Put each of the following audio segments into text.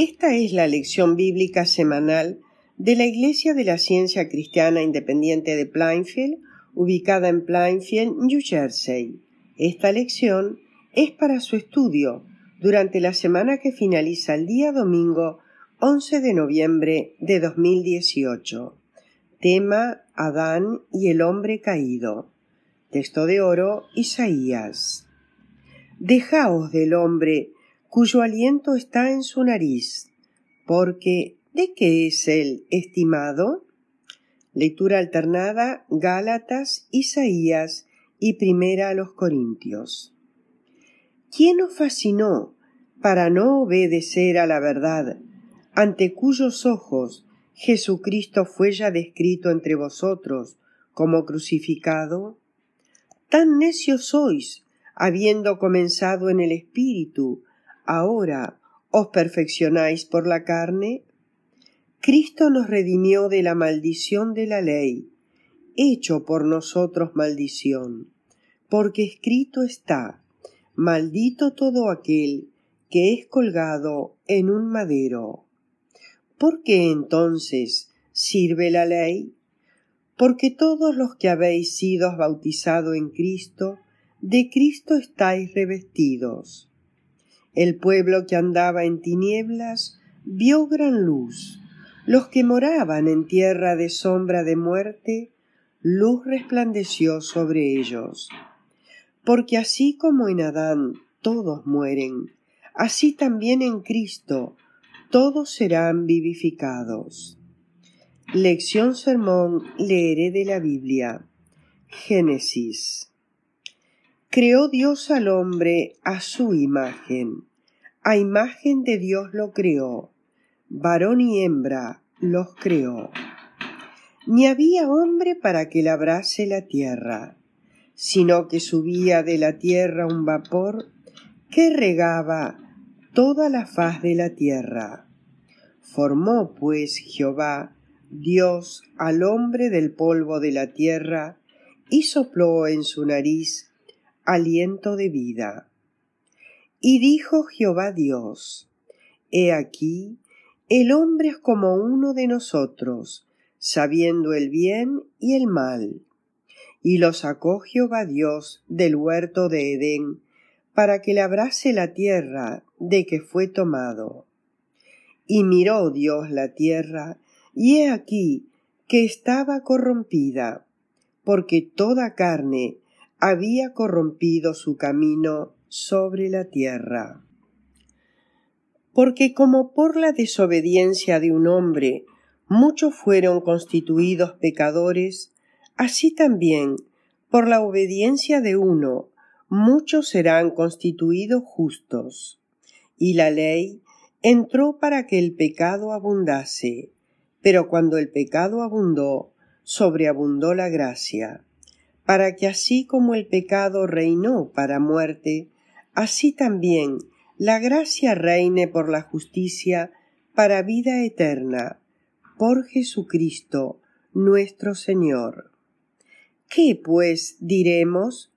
Esta es la lección bíblica semanal de la Iglesia de la Ciencia Cristiana Independiente de Plainfield, ubicada en Plainfield, New Jersey. Esta lección es para su estudio durante la semana que finaliza el día domingo 11 de noviembre de 2018. Tema Adán y el hombre caído. Texto de oro Isaías. Dejaos del hombre cuyo aliento está en su nariz, porque ¿de qué es él estimado? Lectura alternada Gálatas, Isaías y primera a los Corintios. ¿Quién os fascinó para no obedecer a la verdad, ante cuyos ojos Jesucristo fue ya descrito entre vosotros como crucificado? Tan necios sois, habiendo comenzado en el Espíritu, Ahora, ¿os perfeccionáis por la carne? Cristo nos redimió de la maldición de la ley, hecho por nosotros maldición, porque escrito está, maldito todo aquel que es colgado en un madero. ¿Por qué entonces sirve la ley? Porque todos los que habéis sido bautizados en Cristo, de Cristo estáis revestidos el pueblo que andaba en tinieblas vio gran luz. Los que moraban en tierra de sombra de muerte, luz resplandeció sobre ellos. Porque así como en Adán todos mueren, así también en Cristo todos serán vivificados. Lección Sermón leeré de la Biblia. Génesis Creó Dios al hombre a su imagen. A imagen de Dios lo creó. Varón y hembra los creó. Ni había hombre para que labrase la tierra, sino que subía de la tierra un vapor que regaba toda la faz de la tierra. Formó pues Jehová, Dios, al hombre del polvo de la tierra, y sopló en su nariz aliento de vida. Y dijo Jehová Dios, He aquí, el hombre es como uno de nosotros, sabiendo el bien y el mal. Y lo sacó Jehová Dios del huerto de Edén, para que labrase la tierra de que fue tomado. Y miró Dios la tierra, y he aquí que estaba corrompida, porque toda carne había corrompido su camino sobre la tierra. Porque como por la desobediencia de un hombre muchos fueron constituidos pecadores, así también por la obediencia de uno muchos serán constituidos justos. Y la ley entró para que el pecado abundase, pero cuando el pecado abundó, sobreabundó la gracia para que así como el pecado reinó para muerte, así también la gracia reine por la justicia para vida eterna, por Jesucristo nuestro Señor. ¿Qué pues diremos?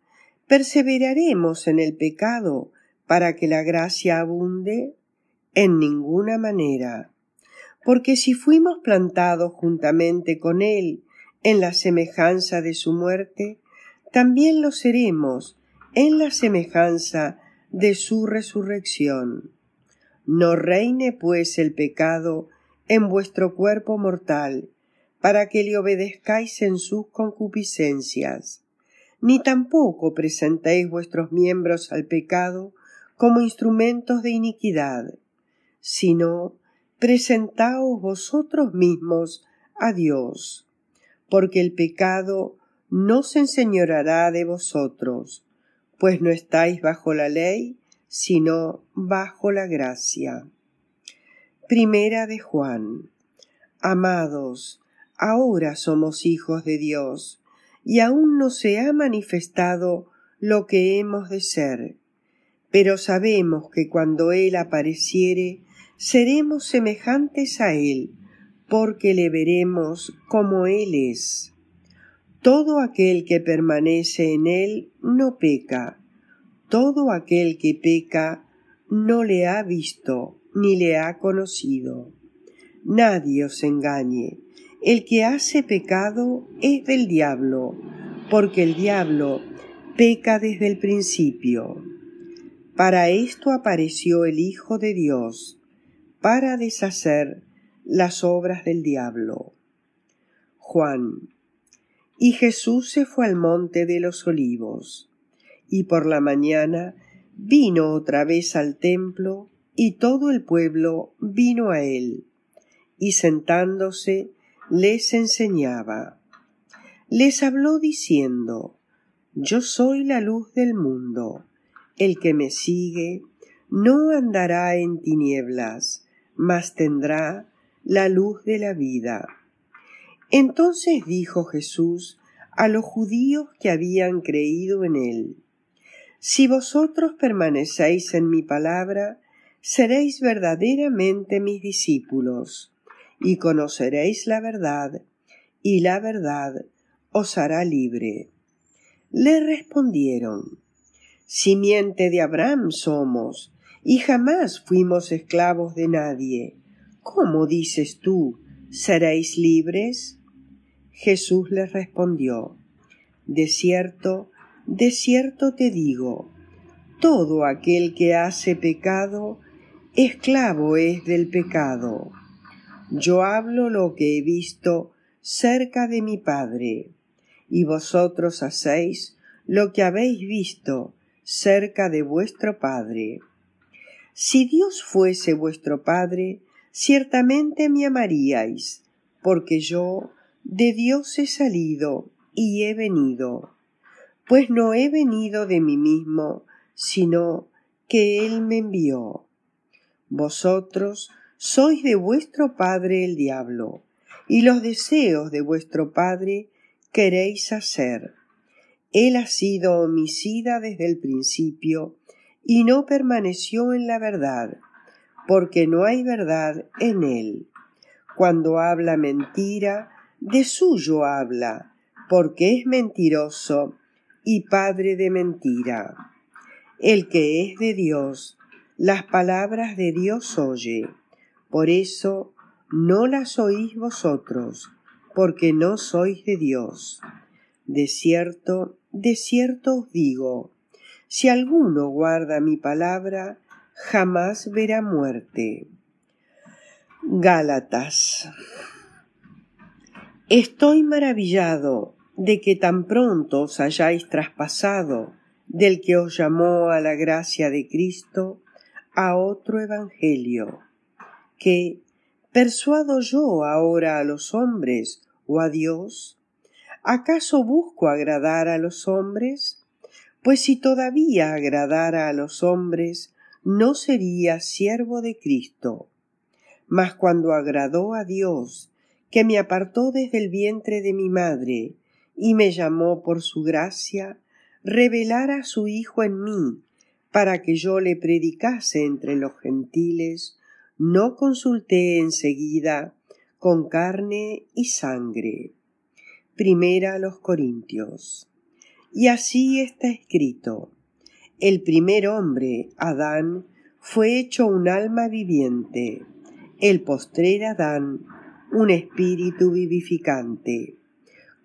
¿Perseveraremos en el pecado para que la gracia abunde? En ninguna manera. Porque si fuimos plantados juntamente con Él en la semejanza de su muerte, también lo seremos en la semejanza de su resurrección. No reine pues el pecado en vuestro cuerpo mortal, para que le obedezcáis en sus concupiscencias, ni tampoco presentéis vuestros miembros al pecado como instrumentos de iniquidad, sino presentaos vosotros mismos a Dios, porque el pecado no se enseñorará de vosotros, pues no estáis bajo la ley, sino bajo la gracia. Primera de Juan. Amados, ahora somos hijos de Dios, y aún no se ha manifestado lo que hemos de ser. Pero sabemos que cuando Él apareciere, seremos semejantes a Él, porque le veremos como Él es. Todo aquel que permanece en él no peca. Todo aquel que peca no le ha visto ni le ha conocido. Nadie os engañe. El que hace pecado es del diablo, porque el diablo peca desde el principio. Para esto apareció el Hijo de Dios, para deshacer las obras del diablo. Juan y Jesús se fue al monte de los olivos. Y por la mañana vino otra vez al templo, y todo el pueblo vino a él. Y sentándose les enseñaba. Les habló diciendo, Yo soy la luz del mundo. El que me sigue no andará en tinieblas, mas tendrá la luz de la vida. Entonces dijo Jesús a los judíos que habían creído en él, Si vosotros permanecéis en mi palabra, seréis verdaderamente mis discípulos, y conoceréis la verdad, y la verdad os hará libre. Le respondieron, Simiente de Abraham somos, y jamás fuimos esclavos de nadie. ¿Cómo dices tú, seréis libres? Jesús les respondió, De cierto, de cierto te digo, todo aquel que hace pecado, esclavo es del pecado. Yo hablo lo que he visto cerca de mi Padre, y vosotros hacéis lo que habéis visto cerca de vuestro Padre. Si Dios fuese vuestro Padre, ciertamente me amaríais, porque yo de Dios he salido y he venido, pues no he venido de mí mismo, sino que Él me envió. Vosotros sois de vuestro padre el diablo, y los deseos de vuestro padre queréis hacer. Él ha sido homicida desde el principio y no permaneció en la verdad, porque no hay verdad en él. Cuando habla mentira, de suyo habla, porque es mentiroso y padre de mentira. El que es de Dios, las palabras de Dios oye. Por eso no las oís vosotros, porque no sois de Dios. De cierto, de cierto os digo, si alguno guarda mi palabra, jamás verá muerte. Gálatas Estoy maravillado de que tan pronto os hayáis traspasado del que os llamó a la gracia de Cristo a otro evangelio, que, persuado yo ahora a los hombres o a Dios, ¿acaso busco agradar a los hombres? Pues si todavía agradara a los hombres, no sería siervo de Cristo. Mas cuando agradó a Dios que me apartó desde el vientre de mi madre y me llamó por su gracia, revelara a su Hijo en mí, para que yo le predicase entre los gentiles, no consulté seguida con carne y sangre. Primera a los Corintios. Y así está escrito. El primer hombre, Adán, fue hecho un alma viviente. El postrer Adán un espíritu vivificante.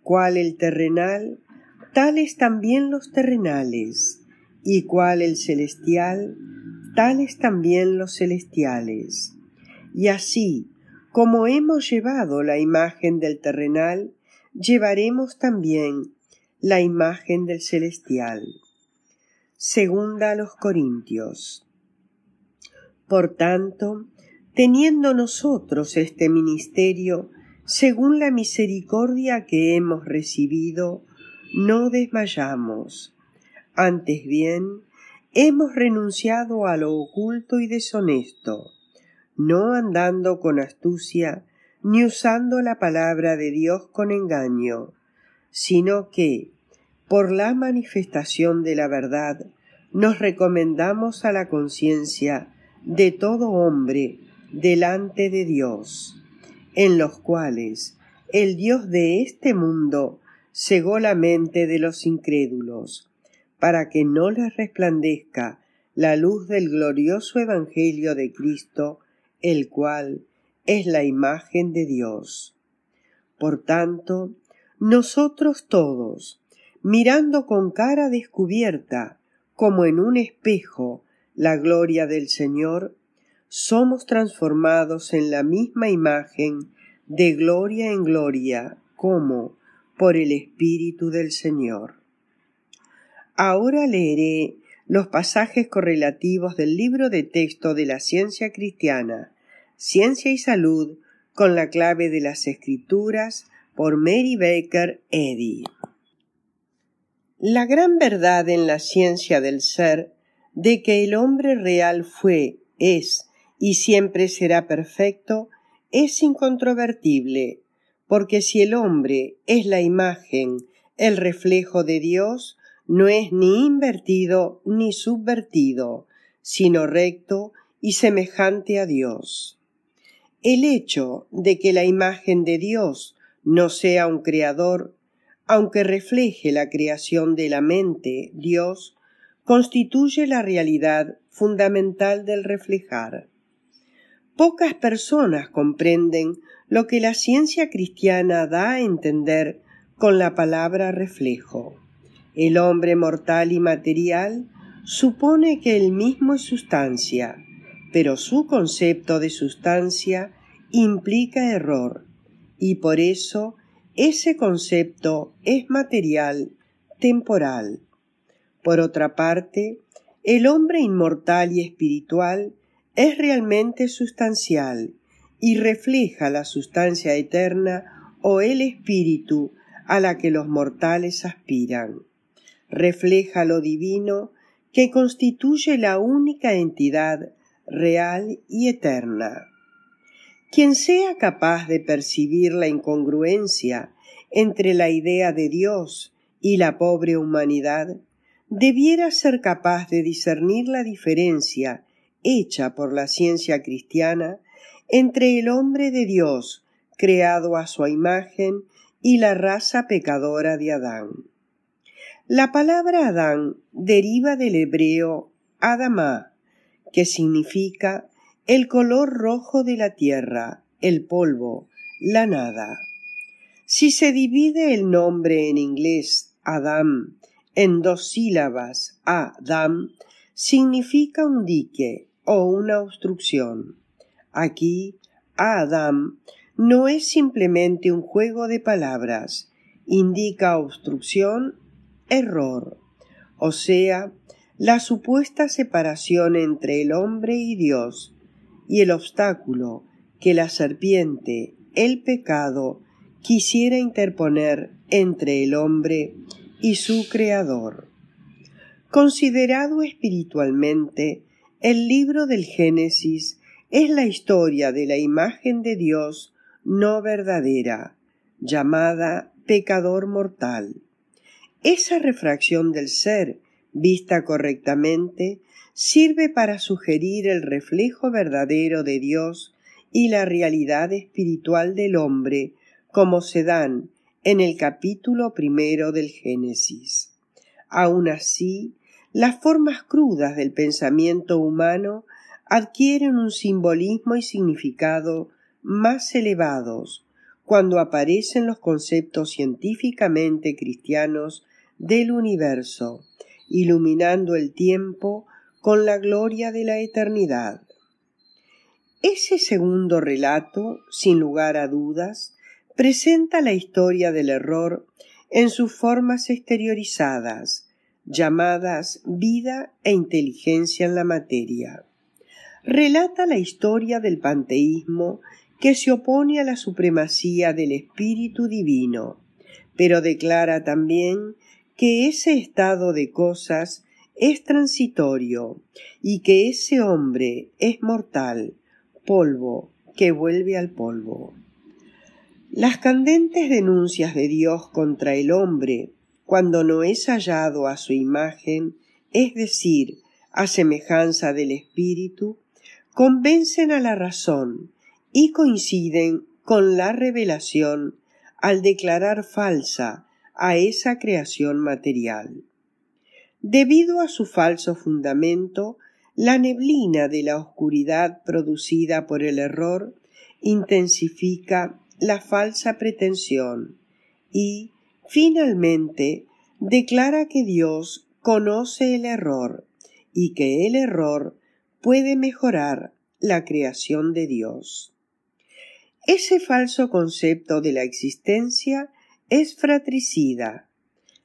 Cual el terrenal, tales también los terrenales, y cuál el celestial, tales también los celestiales. Y así, como hemos llevado la imagen del terrenal, llevaremos también la imagen del celestial. Segunda a los Corintios. Por tanto, teniendo nosotros este ministerio, según la misericordia que hemos recibido, no desmayamos. Antes bien, hemos renunciado a lo oculto y deshonesto, no andando con astucia, ni usando la palabra de Dios con engaño, sino que, por la manifestación de la verdad, nos recomendamos a la conciencia de todo hombre delante de Dios, en los cuales el Dios de este mundo cegó la mente de los incrédulos, para que no les resplandezca la luz del glorioso Evangelio de Cristo, el cual es la imagen de Dios. Por tanto, nosotros todos, mirando con cara descubierta, como en un espejo, la gloria del Señor, somos transformados en la misma imagen de gloria en gloria, como por el Espíritu del Señor. Ahora leeré los pasajes correlativos del libro de texto de la ciencia cristiana, Ciencia y Salud, con la clave de las escrituras por Mary Baker Eddy. La gran verdad en la ciencia del ser de que el hombre real fue, es y siempre será perfecto es incontrovertible, porque si el hombre es la imagen, el reflejo de Dios, no es ni invertido ni subvertido, sino recto y semejante a Dios. El hecho de que la imagen de Dios no sea un creador, aunque refleje la creación de la mente, Dios, constituye la realidad fundamental del reflejar. Pocas personas comprenden lo que la ciencia cristiana da a entender con la palabra reflejo. El hombre mortal y material supone que el mismo es sustancia, pero su concepto de sustancia implica error, y por eso ese concepto es material, temporal. Por otra parte, el hombre inmortal y espiritual es realmente sustancial y refleja la sustancia eterna o el espíritu a la que los mortales aspiran. Refleja lo divino que constituye la única entidad real y eterna. Quien sea capaz de percibir la incongruencia entre la idea de Dios y la pobre humanidad, debiera ser capaz de discernir la diferencia hecha por la ciencia cristiana entre el hombre de Dios, creado a su imagen, y la raza pecadora de Adán. La palabra Adán deriva del hebreo Adamá, que significa el color rojo de la tierra, el polvo, la nada. Si se divide el nombre en inglés Adam en dos sílabas Adam, significa un dique, o una obstrucción. Aquí, Adam no es simplemente un juego de palabras, indica obstrucción, error, o sea, la supuesta separación entre el hombre y Dios, y el obstáculo que la serpiente, el pecado, quisiera interponer entre el hombre y su Creador. Considerado espiritualmente, el libro del Génesis es la historia de la imagen de Dios no verdadera, llamada pecador mortal. Esa refracción del ser, vista correctamente, sirve para sugerir el reflejo verdadero de Dios y la realidad espiritual del hombre, como se dan en el capítulo primero del Génesis. Aun así, las formas crudas del pensamiento humano adquieren un simbolismo y significado más elevados cuando aparecen los conceptos científicamente cristianos del universo, iluminando el tiempo con la gloria de la eternidad. Ese segundo relato, sin lugar a dudas, presenta la historia del error en sus formas exteriorizadas, llamadas Vida e Inteligencia en la Materia. Relata la historia del panteísmo que se opone a la supremacía del Espíritu Divino, pero declara también que ese estado de cosas es transitorio y que ese hombre es mortal, polvo que vuelve al polvo. Las candentes denuncias de Dios contra el hombre cuando no es hallado a su imagen, es decir, a semejanza del Espíritu, convencen a la razón y coinciden con la revelación al declarar falsa a esa creación material. Debido a su falso fundamento, la neblina de la oscuridad producida por el error intensifica la falsa pretensión y, Finalmente, declara que Dios conoce el error y que el error puede mejorar la creación de Dios. Ese falso concepto de la existencia es fratricida.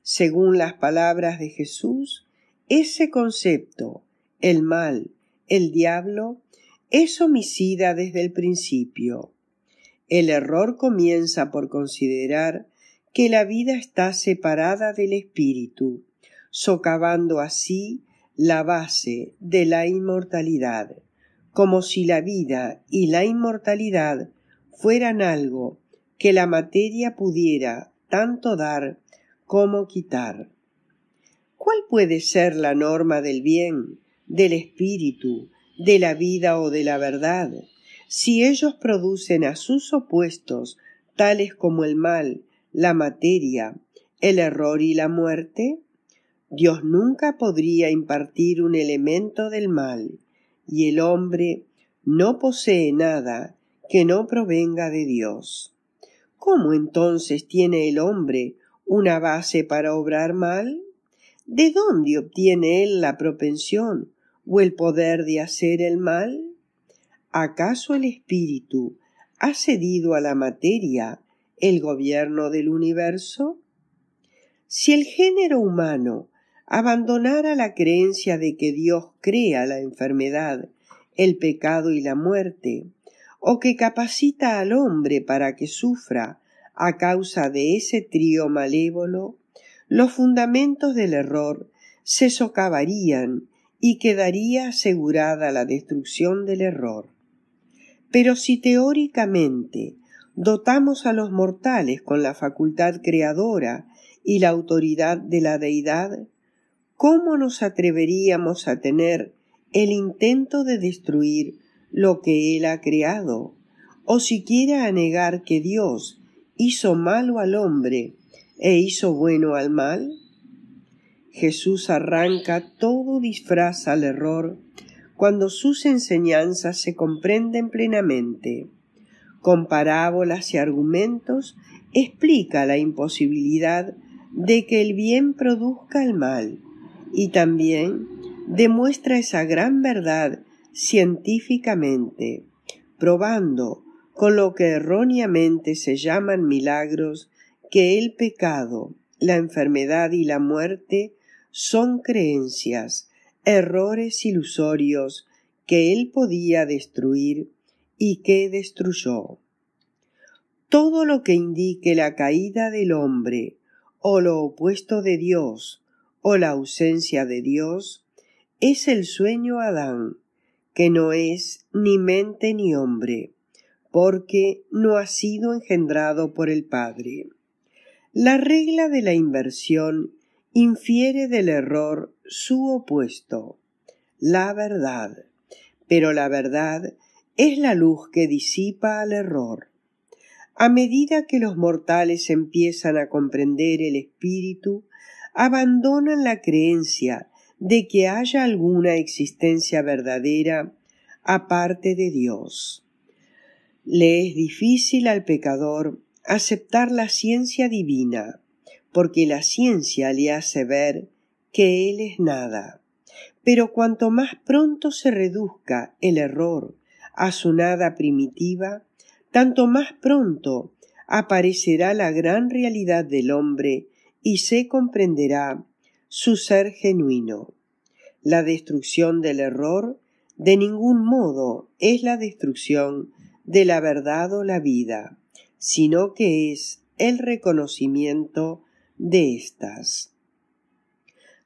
Según las palabras de Jesús, ese concepto, el mal, el diablo, es homicida desde el principio. El error comienza por considerar que la vida está separada del espíritu, socavando así la base de la inmortalidad, como si la vida y la inmortalidad fueran algo que la materia pudiera tanto dar como quitar. ¿Cuál puede ser la norma del bien, del espíritu, de la vida o de la verdad, si ellos producen a sus opuestos, tales como el mal la materia, el error y la muerte, Dios nunca podría impartir un elemento del mal, y el hombre no posee nada que no provenga de Dios. ¿Cómo entonces tiene el hombre una base para obrar mal? ¿De dónde obtiene él la propensión o el poder de hacer el mal? ¿Acaso el espíritu ha cedido a la materia el gobierno del universo? Si el género humano abandonara la creencia de que Dios crea la enfermedad, el pecado y la muerte, o que capacita al hombre para que sufra a causa de ese trío malévolo, los fundamentos del error se socavarían y quedaría asegurada la destrucción del error. Pero si teóricamente dotamos a los mortales con la facultad creadora y la autoridad de la deidad, ¿cómo nos atreveríamos a tener el intento de destruir lo que Él ha creado, o siquiera a negar que Dios hizo malo al hombre e hizo bueno al mal? Jesús arranca todo disfraz al error cuando sus enseñanzas se comprenden plenamente con parábolas y argumentos, explica la imposibilidad de que el bien produzca el mal y también demuestra esa gran verdad científicamente, probando con lo que erróneamente se llaman milagros que el pecado, la enfermedad y la muerte son creencias, errores ilusorios que él podía destruir y que destruyó. Todo lo que indique la caída del hombre, o lo opuesto de Dios, o la ausencia de Dios, es el sueño Adán, que no es ni mente ni hombre, porque no ha sido engendrado por el Padre. La regla de la inversión infiere del error su opuesto, la verdad, pero la verdad es la luz que disipa al error. A medida que los mortales empiezan a comprender el espíritu, abandonan la creencia de que haya alguna existencia verdadera aparte de Dios. Le es difícil al pecador aceptar la ciencia divina, porque la ciencia le hace ver que Él es nada. Pero cuanto más pronto se reduzca el error a su nada primitiva, tanto más pronto aparecerá la gran realidad del hombre y se comprenderá su ser genuino. La destrucción del error de ningún modo es la destrucción de la verdad o la vida, sino que es el reconocimiento de éstas.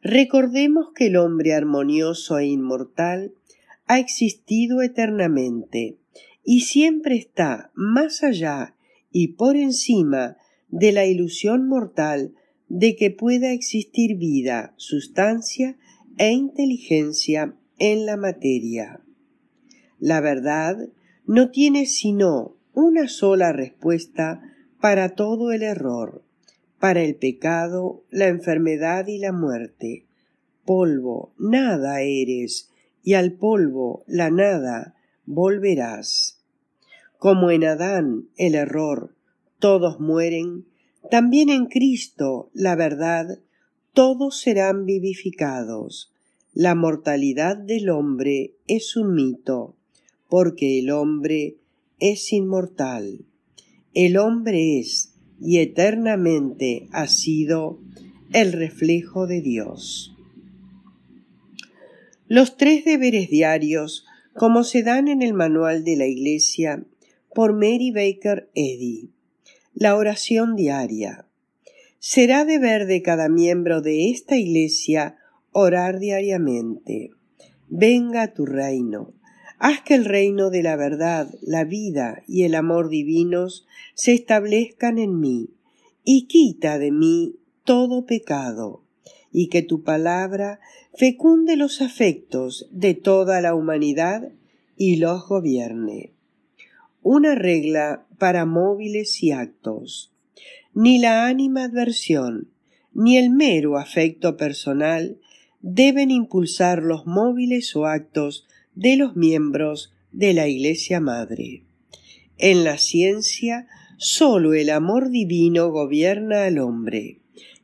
Recordemos que el hombre armonioso e inmortal ha existido eternamente y siempre está más allá y por encima de la ilusión mortal de que pueda existir vida, sustancia e inteligencia en la materia. La verdad no tiene sino una sola respuesta para todo el error, para el pecado, la enfermedad y la muerte. Polvo, nada eres, y al polvo, la nada, volverás. Como en Adán el error, todos mueren, también en Cristo la verdad, todos serán vivificados. La mortalidad del hombre es un mito, porque el hombre es inmortal. El hombre es y eternamente ha sido el reflejo de Dios. Los tres deberes diarios, como se dan en el manual de la Iglesia por Mary Baker Eddy. La oración diaria. Será deber de cada miembro de esta Iglesia orar diariamente. Venga tu reino. Haz que el reino de la verdad, la vida y el amor divinos se establezcan en mí, y quita de mí todo pecado y que tu palabra fecunde los afectos de toda la humanidad y los gobierne. Una regla para móviles y actos. Ni la ánima adversión ni el mero afecto personal deben impulsar los móviles o actos de los miembros de la Iglesia Madre. En la ciencia, sólo el amor divino gobierna al hombre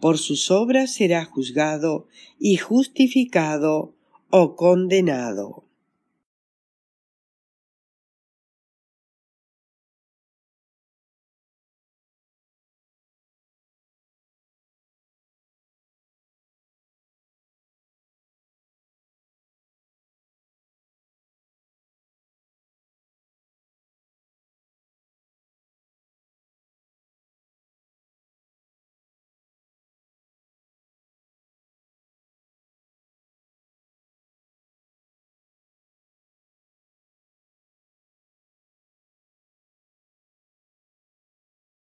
por sus obras será juzgado y justificado o condenado.